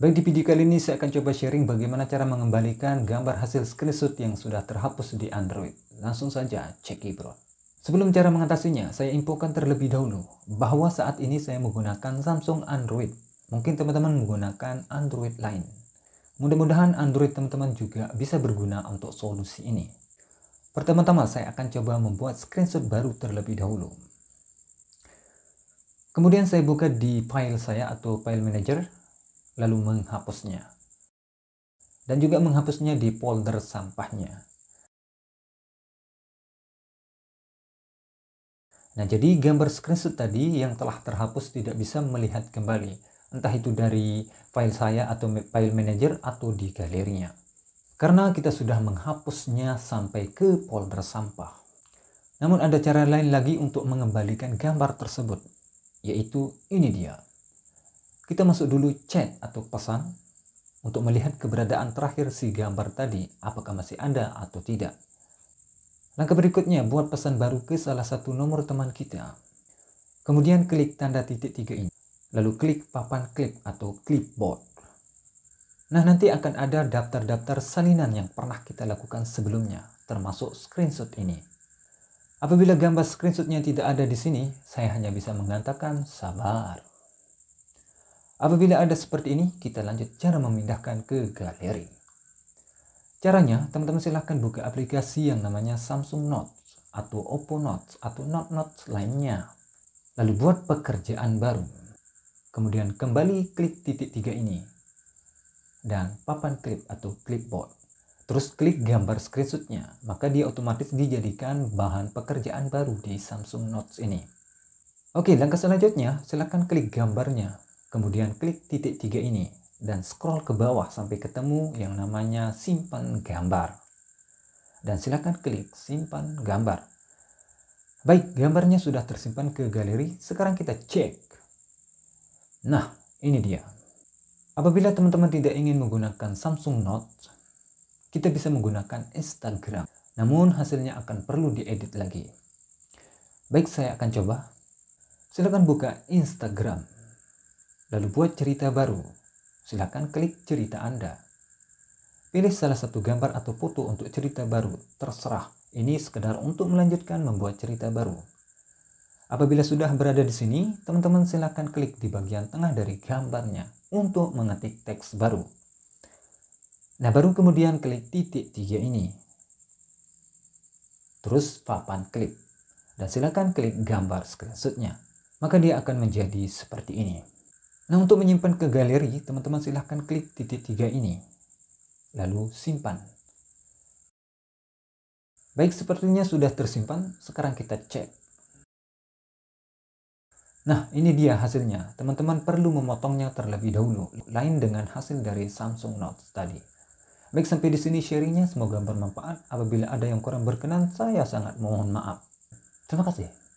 Baik di video kali ini saya akan coba sharing bagaimana cara mengembalikan gambar hasil screenshot yang sudah terhapus di Android. Langsung saja cek bro. Sebelum cara mengatasinya, saya infokan terlebih dahulu bahwa saat ini saya menggunakan Samsung Android. Mungkin teman-teman menggunakan Android lain. Mudah-mudahan Android teman-teman juga bisa berguna untuk solusi ini. Pertama-tama saya akan coba membuat screenshot baru terlebih dahulu. Kemudian saya buka di file saya atau file manager, lalu menghapusnya. Dan juga menghapusnya di folder sampahnya. Nah, jadi gambar screenshot tadi yang telah terhapus tidak bisa melihat kembali, entah itu dari file saya atau file manager atau di galerinya. Karena kita sudah menghapusnya sampai ke folder sampah. Namun ada cara lain lagi untuk mengembalikan gambar tersebut yaitu ini dia. Kita masuk dulu chat atau pesan untuk melihat keberadaan terakhir si gambar tadi, apakah masih ada atau tidak. Langkah berikutnya, buat pesan baru ke salah satu nomor teman kita. Kemudian klik tanda titik tiga ini, lalu klik papan klip atau clipboard. Nah, nanti akan ada daftar-daftar salinan yang pernah kita lakukan sebelumnya, termasuk screenshot ini. Apabila gambar screenshotnya tidak ada di sini, saya hanya bisa mengatakan sabar. Apabila ada seperti ini, kita lanjut cara memindahkan ke galeri. Caranya, teman-teman silahkan buka aplikasi yang namanya Samsung Notes atau Oppo Notes atau Not Notes lainnya. Lalu buat pekerjaan baru. Kemudian kembali klik titik tiga ini dan papan klip atau clipboard. Terus klik gambar screenshotnya, maka dia otomatis dijadikan bahan pekerjaan baru di Samsung Notes ini. Oke, langkah selanjutnya silakan klik gambarnya, kemudian klik titik tiga ini, dan scroll ke bawah sampai ketemu yang namanya simpan gambar. Dan silakan klik simpan gambar. Baik, gambarnya sudah tersimpan ke galeri, sekarang kita cek. Nah, ini dia. Apabila teman-teman tidak ingin menggunakan Samsung Notes, kita bisa menggunakan Instagram. Namun hasilnya akan perlu diedit lagi. Baik, saya akan coba. Silakan buka Instagram. Lalu buat cerita baru. Silakan klik cerita Anda. Pilih salah satu gambar atau foto untuk cerita baru, terserah. Ini sekedar untuk melanjutkan membuat cerita baru. Apabila sudah berada di sini, teman-teman silakan klik di bagian tengah dari gambarnya untuk mengetik teks baru. Nah, baru kemudian klik titik tiga ini. Terus papan klik. Dan silakan klik gambar screenshotnya. Maka dia akan menjadi seperti ini. Nah, untuk menyimpan ke galeri, teman-teman silahkan klik titik tiga ini. Lalu simpan. Baik, sepertinya sudah tersimpan. Sekarang kita cek. Nah, ini dia hasilnya. Teman-teman perlu memotongnya terlebih dahulu, lain dengan hasil dari Samsung Note tadi. Baik sampai di sini sharingnya semoga bermanfaat. Apabila ada yang kurang berkenan saya sangat mohon maaf. Terima kasih.